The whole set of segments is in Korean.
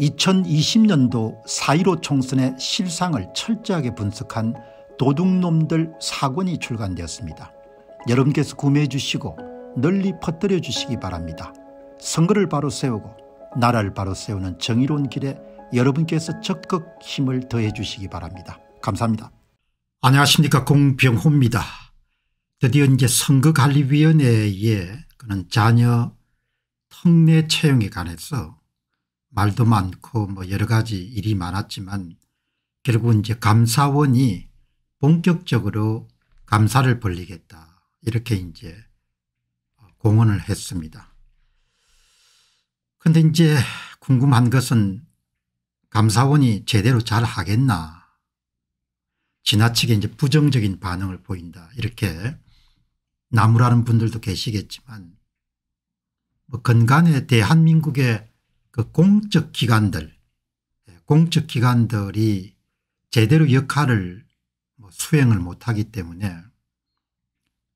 2020년도 4.15 총선의 실상을 철저하게 분석한 도둑놈들 사권이 출간되었습니다. 여러분께서 구매해 주시고 널리 퍼뜨려 주시기 바랍니다. 선거를 바로 세우고 나라를 바로 세우는 정의로운 길에 여러분께서 적극 힘을 더해 주시기 바랍니다. 감사합니다. 안녕하십니까 공병호입니다. 드디어 이제 선거관리위원회에 그는 자녀 특례 채용에 관해서 말도 많고 뭐 여러 가지 일이 많았지만 결국은 이제 감사원이 본격적으로 감사를 벌리겠다 이렇게 이제 공언을 했습니다. 그런데 이제 궁금한 것은 감사원이 제대로 잘 하겠나 지나치게 이제 부정적인 반응을 보인다 이렇게 나무라는 분들도 계시겠지만 뭐건간에 대한민국의 그 공적 기관들 예, 공적 기관들이 제대로 역할을 뭐 수행을 못하기 때문에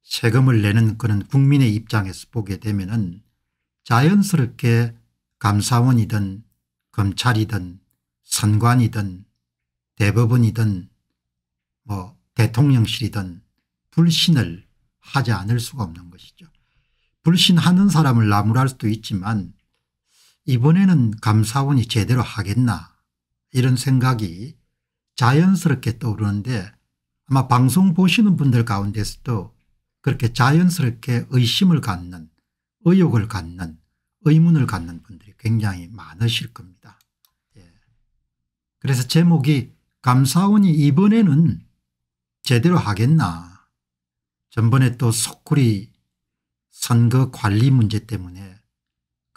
세금을 내는 그런 국민의 입장에서 보게 되면 은 자연스럽게 감사원이든 검찰이든 선관이든 대법원이든 뭐 대통령실이든 불신을 하지 않을 수가 없는 것이죠. 불신하는 사람을 나무랄 수도 있지만 이번에는 감사원이 제대로 하겠나 이런 생각이 자연스럽게 떠오르는데 아마 방송 보시는 분들 가운데서도 그렇게 자연스럽게 의심을 갖는 의욕을 갖는 의문을 갖는 분들이 굉장히 많으실 겁니다. 예. 그래서 제목이 감사원이 이번에는 제대로 하겠나 전번에 또소쿠리 선거 관리 문제 때문에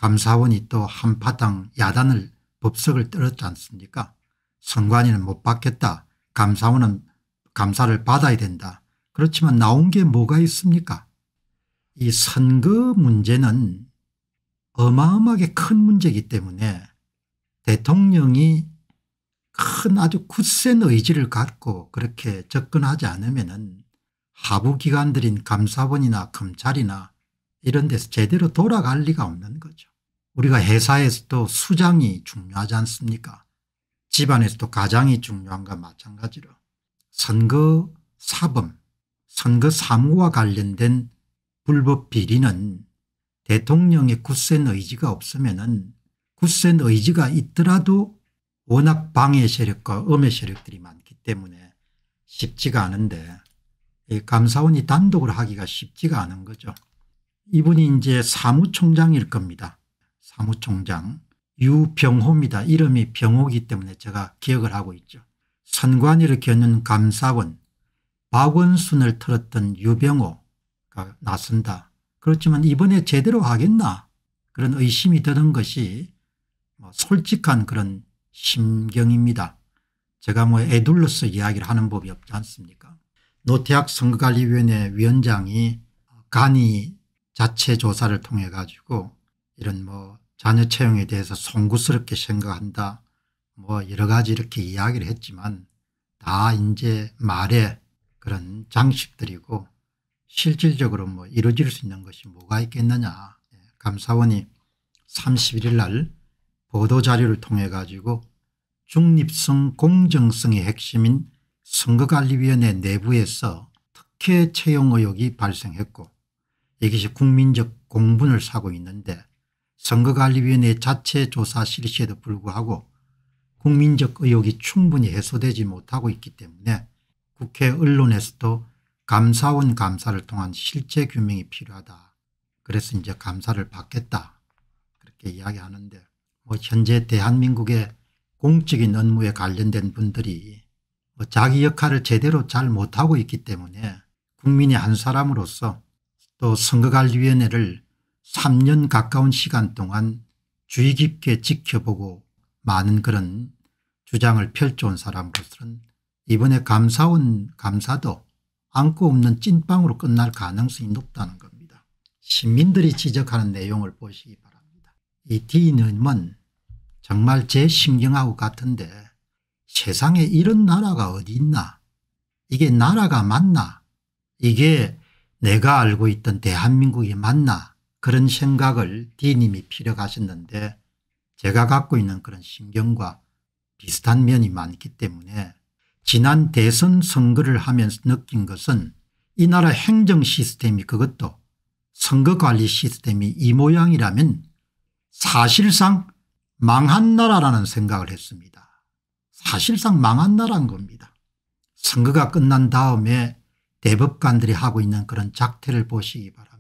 감사원이 또 한파당 야단을 법석을 떨었지 않습니까 선관위는 못 받겠다 감사원은 감사를 받아야 된다 그렇지만 나온 게 뭐가 있습니까 이 선거 문제는 어마어마하게 큰 문제이기 때문에 대통령이 큰 아주 굳센 의지를 갖고 그렇게 접근하지 않으면 은 하부기관들인 감사원이나 검찰이나 이런 데서 제대로 돌아갈 리가 없는 거죠. 우리가 회사에서도 수장이 중요하지 않습니까 집안에서도 가장이 중요한 것 마찬가지로 선거 사범 선거 사무와 관련된 불법 비리는 대통령의 굳센 의지가 없으면 은 굳센 의지가 있더라도 워낙 방해 세력과 음해 세력들이 많기 때문에 쉽지가 않은데 감사원이 단독으로 하기가 쉽지가 않은 거죠. 이분이 이제 사무총장일 겁니다. 사무총장 유병호입니다. 이름이 병호기 때문에 제가 기억을 하고 있죠. 선관위를 겨눈 감사원 박원순을 털었던 유병호가 나선다. 그렇지만 이번에 제대로 하겠나 그런 의심이 드는 것이 뭐 솔직한 그런 심경입니다. 제가 뭐 애둘러서 이야기를 하는 법이 없지 않습니까 노태학 선거관리위원회 위원장이 간이 자체 조사를 통해 가지고 이런 뭐 자녀 채용에 대해서 송구스럽게 생각한다 뭐 여러 가지 이렇게 이야기를 했지만 다 이제 말에 그런 장식들이고 실질적으로 뭐 이루어질 수 있는 것이 뭐가 있겠느냐 예, 감사원이 31일 날 보도자료를 통해 가지고 중립성 공정성의 핵심인 선거관리위원회 내부에서 특혜 채용 의혹이 발생했고 이것이 국민적 공분을 사고 있는데 선거관리위원회 자체 조사 실시에도 불구하고 국민적 의혹이 충분히 해소되지 못하고 있기 때문에 국회 언론에서도 감사원 감사를 통한 실체 규명이 필요하다. 그래서 이제 감사를 받겠다. 그렇게 이야기하는데 뭐 현재 대한민국의 공적인 업무에 관련된 분들이 뭐 자기 역할을 제대로 잘 못하고 있기 때문에 국민의 한 사람으로서 또 선거관리위원회를 3년 가까운 시간 동안 주의 깊게 지켜보고 많은 그런 주장을 펼쳐온 사람으로서는 이번에 감사원 감사도 안고 없는 찐빵으로 끝날 가능성이 높다는 겁니다. 시민들이 지적하는 내용을 보시기 바랍니다. 이 D님은 정말 제 심경하고 같은데 세상에 이런 나라가 어디 있나 이게 나라가 맞나 이게 내가 알고 있던 대한민국이 맞나 그런 생각을 D님이 필요하셨는데 제가 갖고 있는 그런 신경과 비슷한 면이 많기 때문에 지난 대선 선거를 하면서 느낀 것은 이 나라 행정 시스템이 그것도 선거관리 시스템이 이 모양이라면 사실상 망한 나라라는 생각을 했습니다. 사실상 망한 나라인 겁니다. 선거가 끝난 다음에 대법관들이 하고 있는 그런 작태를 보시기 바랍니다.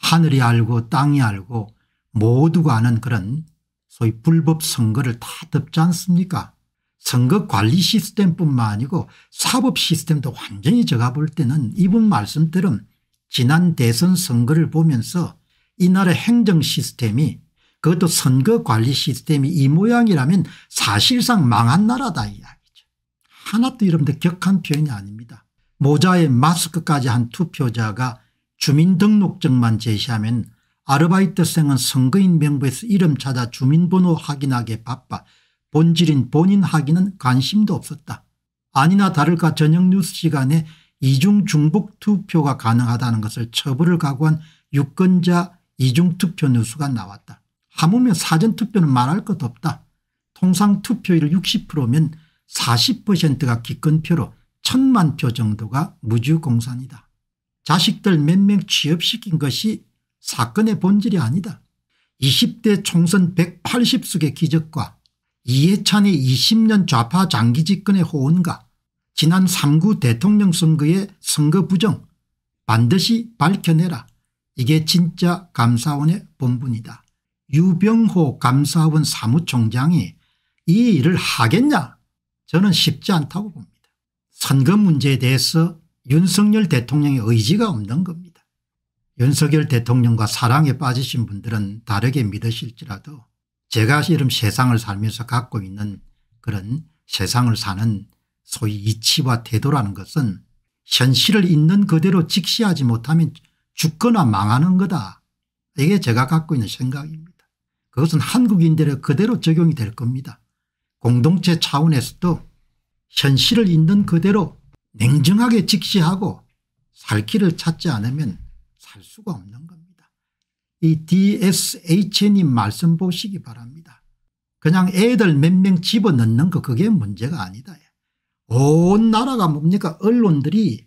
하늘이 알고 땅이 알고 모두가 아는 그런 소위 불법 선거를 다 덮지 않습니까 선거 관리 시스템뿐만 아니고 사법 시스템도 완전히 제가 볼 때는 이분 말씀처럼 지난 대선 선거를 보면서 이 나라 행정 시스템이 그것도 선거 관리 시스템이 이 모양이라면 사실상 망한 나라다 이야기죠. 하나도 이러면 격한 표현이 아닙니다. 모자에 마스크까지 한 투표자가 주민등록증만 제시하면 아르바이트생은 선거인 명부에서 이름 찾아 주민번호 확인하기에 바빠 본질인 본인 확인은 관심도 없었다. 아니나 다를까 저녁 뉴스 시간에 이중 중복 투표가 가능하다는 것을 처벌을 각오한 유권자 이중투표 뉴스가 나왔다. 하물며 사전투표는 말할 것 없다. 통상투표율 60%면 40%가 기권표로 천만 표 정도가 무주공산이다. 자식들 몇 명 취업시킨 것이 사건의 본질이 아니다. 20대 총선 180석의 기적과 이해찬의 20년 좌파 장기 집권의 호언과 지난 3구 대통령 선거의 선거 부정 반드시 밝혀내라. 이게 진짜 감사원의 본분이다. 유병호 감사원 사무총장이 이 일을 하겠냐 저는 쉽지 않다고 봅니다. 선거 문제에 대해서 윤석열 대통령의 의지가 없는 겁니다. 윤석열 대통령과 사랑에 빠지신 분들은 다르게 믿으실지라도 제가 이런 세상을 살면서 갖고 있는 그런 세상을 사는 소위 이치와 태도라는 것은 현실을 있는 그대로 직시하지 못하면 죽거나 망하는 거다. 이게 제가 갖고 있는 생각입니다. 그것은 한국인들의 그대로 적용이 될 겁니다. 공동체 차원에서도 현실을 있는 그대로 냉정하게 직시하고 살 길을 찾지 않으면 살 수가 없는 겁니다. 이 DSH님 말씀 보시기 바랍니다. 그냥 애들 몇 명 집어넣는 거 그게 문제가 아니다. 온 나라가 뭡니까 언론들이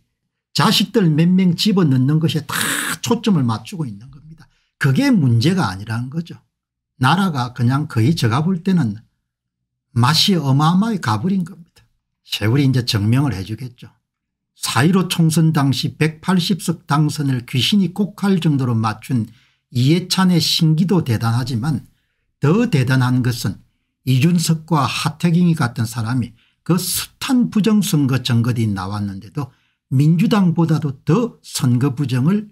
자식들 몇 명 집어넣는 것에 다 초점을 맞추고 있는 겁니다. 그게 문제가 아니라는 거죠. 나라가 그냥 거의 제가 볼 때는 맛이 어마어마히 가버린 겁니다. 세월이 이제 증명을 해 주겠죠. 4.15 총선 당시 180석 당선을 귀신이 꼭 할 정도로 맞춘 이해찬의 신기도 대단하지만 더 대단한 것은 이준석과 하태경이 같은 사람이 그 숱한 부정선거 정거들이 나왔는데도 민주당보다도 더 선거 부정을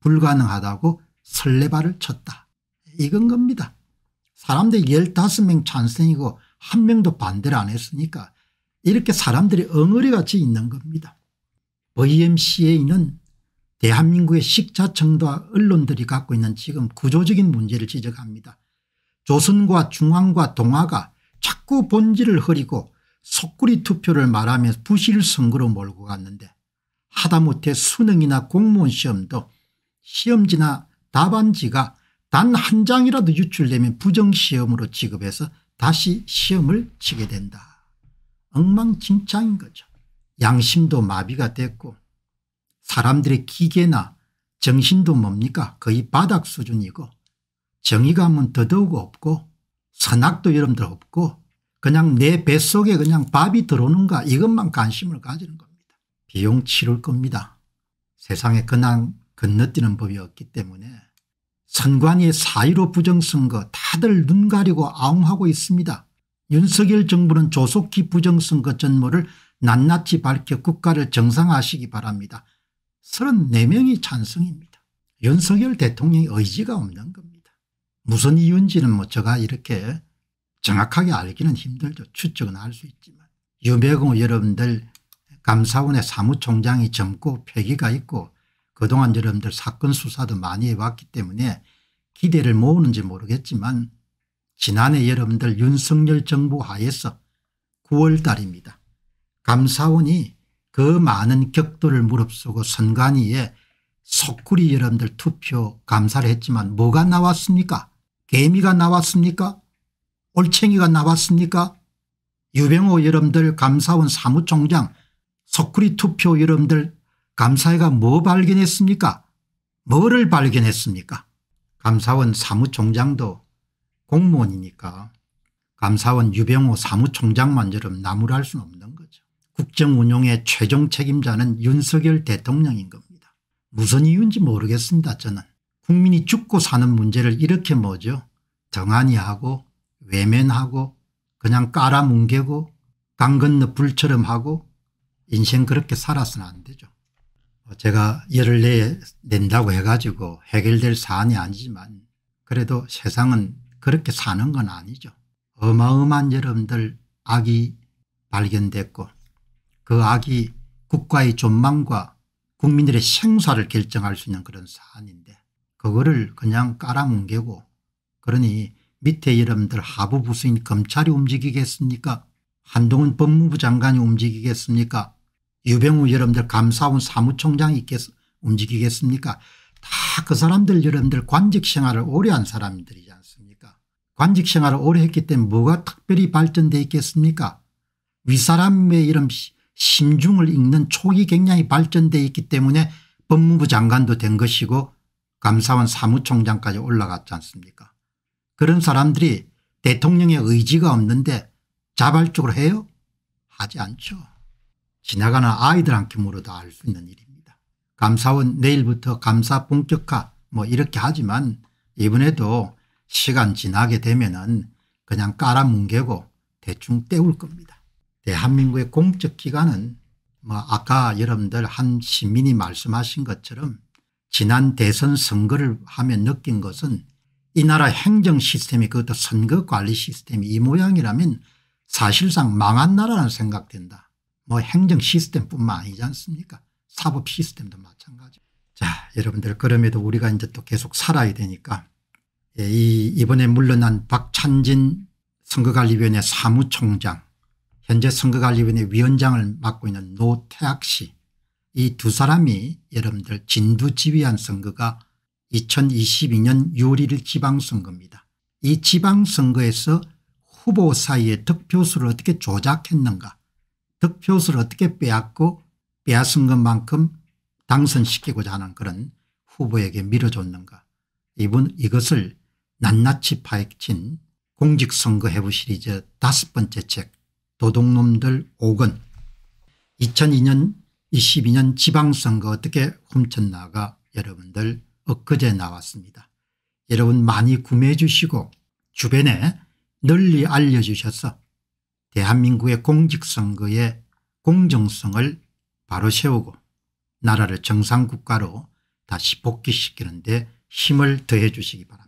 불가능하다고 설레발을 쳤다. 이건 겁니다. 사람들 15명 찬성이고 한 명도 반대를 안 했으니까 이렇게 사람들이 엉어리같이 있는 겁니다. YMC에 는 대한민국의 식자청과 언론들이 갖고 있는 지금 구조적인 문제를 지적합니다. 조선과 중앙과 동아가 자꾸 본질을 흐리고 속구리 투표를 말하며 부실 선거로 몰고 갔는데 하다못해 수능이나 공무원 시험도 시험지나 답안지가 단 한 장이라도 유출되면 부정시험으로 취급해서 다시 시험을 치게 된다. 엉망진창인 거죠. 양심도 마비가 됐고 사람들의 기계나 정신도 뭡니까 거의 바닥 수준이고 정의감은 더더욱 없고 선악도 여러분들 없고 그냥 내 뱃속에 그냥 밥이 들어오는가 이것만 관심을 가지는 겁니다. 비용 치를 겁니다. 세상에 그냥 건너뛰는 법이 없기 때문에 선관위의 사의로 부정선거 다들 눈 가리고 아웅하고 있습니다. 윤석열 정부는 조속히 부정선거 전모를 낱낱이 밝혀 국가를 정상화하시기 바랍니다. 34명이 찬성입니다. 윤석열 대통령의 의지가 없는 겁니다. 무슨 이유인지는 뭐 제가 이렇게 정확하게 알기는 힘들죠. 추측은 알 수 있지만. 유배공 여러분들 감사원의 사무총장이 젊고 폐기가 있고 그동안 여러분들 사건 수사도 많이 해왔기 때문에 기대를 모으는지 모르겠지만 지난해 여러분들 윤석열 정부 하에서 9월달입니다. 감사원이 그 많은 격돌을 무릅쓰고 선관위에 속구리 여러분들 투표 감사를 했지만 뭐가 나왔습니까 개미가 나왔습니까 올챙이가 나왔습니까 유병호 여러분들 감사원 사무총장 속구리 투표 여러분들 감사회가 뭐 발견했습니까 뭐를 발견했습니까 감사원 사무총장도 공무원이니까 감사원 유병호 사무총장만처럼 나무랄 수는 없는 거죠. 국정운용의 최종 책임자는 윤석열 대통령인 겁니다. 무슨 이유인지 모르겠습니다 저는. 국민이 죽고 사는 문제를 이렇게 뭐죠 정한이하고 외면하고 그냥 깔아뭉개고 강 건너 불처럼 하고 인생 그렇게 살아서는 안 되죠. 제가 열흘 내 낸다고 해가지고 해결될 사안이 아니지만 그래도 세상은 그렇게 사는 건 아니죠. 어마어마한 여러분들 악이 발견됐고 그 악이 국가의 존망과 국민들의 생사를 결정할 수 있는 그런 사안인데 그거를 그냥 깔아뭉개고 그러니 밑에 여러분들 하부부수인 검찰이 움직이겠습니까 한동훈 법무부 장관이 움직이겠습니까 유병우 여러분들 감사원 사무총장이 있겠, 움직이겠습니까 다 그 사람들 여러분들 관직 생활을 오래 한 사람들이잖아요. 관직 생활을 오래 했기 때문에 뭐가 특별히 발전되어 있겠습니까 윗사람의 이런 심중을 읽는 촉이 굉장히 발전돼 있기 때문에 법무부 장관도 된 것이고 감사원 사무총장까지 올라갔지 않습니까 그런 사람들이 대통령의 의지가 없는데 자발적으로 해요? 하지 않죠. 지나가는 아이들한테 물어다 알수 있는 일입니다. 감사원 내일부터 감사 본격화 뭐 이렇게 하지만 이번에도 시간 지나게 되면은 그냥 깔아뭉개고 대충 때울 겁니다. 대한민국의 공적기관은 뭐 아까 여러분들 한 시민이 말씀하신 것처럼 지난 대선 선거를 하면 느낀 것은 이 나라 행정 시스템이 그것도 선거관리 시스템이 이 모양이라면 사실상 망한 나라는 생각된다. 뭐 행정 시스템뿐만 아니지 않습니까 사법 시스템도 마찬가지. 자 여러분들 그럼에도 우리가 이제 또 계속 살아야 되니까 예, 이 이번에 물러난 박찬진 선거관리위원회 사무총장 현재 선거관리위원회 위원장을 맡고 있는 노태학 씨 이 두 사람이 여러분들 진두지휘한 선거가 2022년 6월 1일 지방선거입니다. 이 지방선거에서 후보 사이에 득표수를 어떻게 조작했는가 득표수를 어떻게 빼앗고 빼앗은 것만큼 당선시키고자 하는 그런 후보에게 밀어줬는가 이분 이것을 낱낱이 파헤친 공직선거 해부 시리즈 다섯 번째 책 도둑놈들 5권 2002년 22년 지방선거 어떻게 훔쳤나가 여러분들 엊그제 나왔습니다. 여러분 많이 구매해 주시고 주변에 널리 알려주셔서 대한민국의 공직선거의 공정성을 바로 세우고 나라를 정상국가로 다시 복귀시키는 데 힘을 더해 주시기 바랍니다.